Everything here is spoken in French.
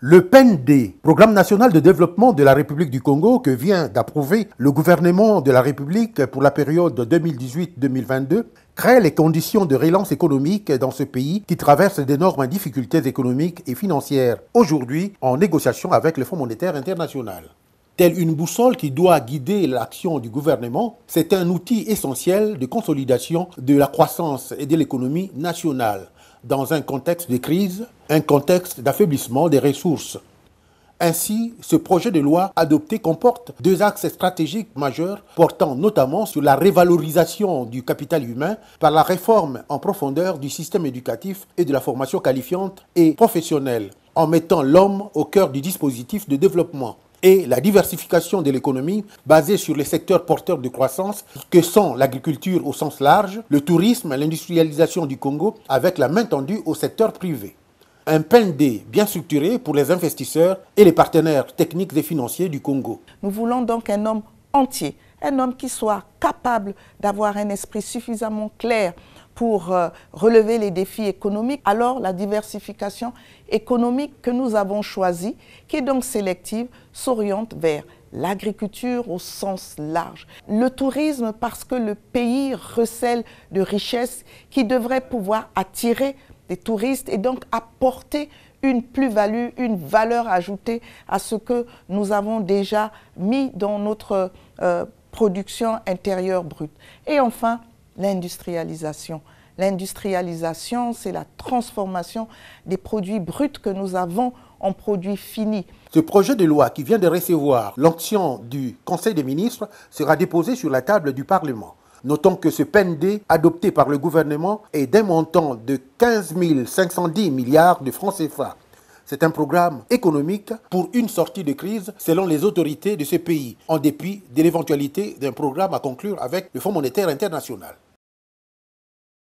Le PND, Programme national de développement de la République du Congo que vient d'approuver le gouvernement de la République pour la période 2018-2022, crée les conditions de relance économique dans ce pays qui traverse d'énormes difficultés économiques et financières, aujourd'hui en négociation avec le Fonds monétaire international. Telle une boussole qui doit guider l'action du gouvernement, c'est un outil essentiel de consolidation de la croissance et de l'économie nationale dans un contexte de crise un contexte d'affaiblissement des ressources. Ainsi, ce projet de loi adopté comporte deux axes stratégiques majeurs portant notamment sur la révalorisation du capital humain par la réforme en profondeur du système éducatif et de la formation qualifiante et professionnelle, en mettant l'homme au cœur du dispositif de développement et la diversification de l'économie basée sur les secteurs porteurs de croissance que sont l'agriculture au sens large, le tourisme, l'industrialisation du Congo avec la main tendue au secteur privé un PND bien structuré pour les investisseurs et les partenaires techniques et financiers du Congo. Nous voulons donc un homme entier, un homme qui soit capable d'avoir un esprit suffisamment clair pour euh, relever les défis économiques. Alors la diversification économique que nous avons choisie, qui est donc sélective, s'oriente vers l'agriculture au sens large, le tourisme parce que le pays recèle de richesses qui devraient pouvoir attirer des touristes et donc apporter une plus-value, une valeur ajoutée à ce que nous avons déjà mis dans notre euh, production intérieure brute. Et enfin, l'industrialisation. L'industrialisation, c'est la transformation des produits bruts que nous avons en produits finis. Ce projet de loi qui vient de recevoir l'onction du Conseil des ministres sera déposé sur la table du Parlement. Notons que ce PND adopté par le gouvernement est d'un montant de 15 510 milliards de francs CFA. C'est un programme économique pour une sortie de crise selon les autorités de ce pays, en dépit de l'éventualité d'un programme à conclure avec le Fonds monétaire international.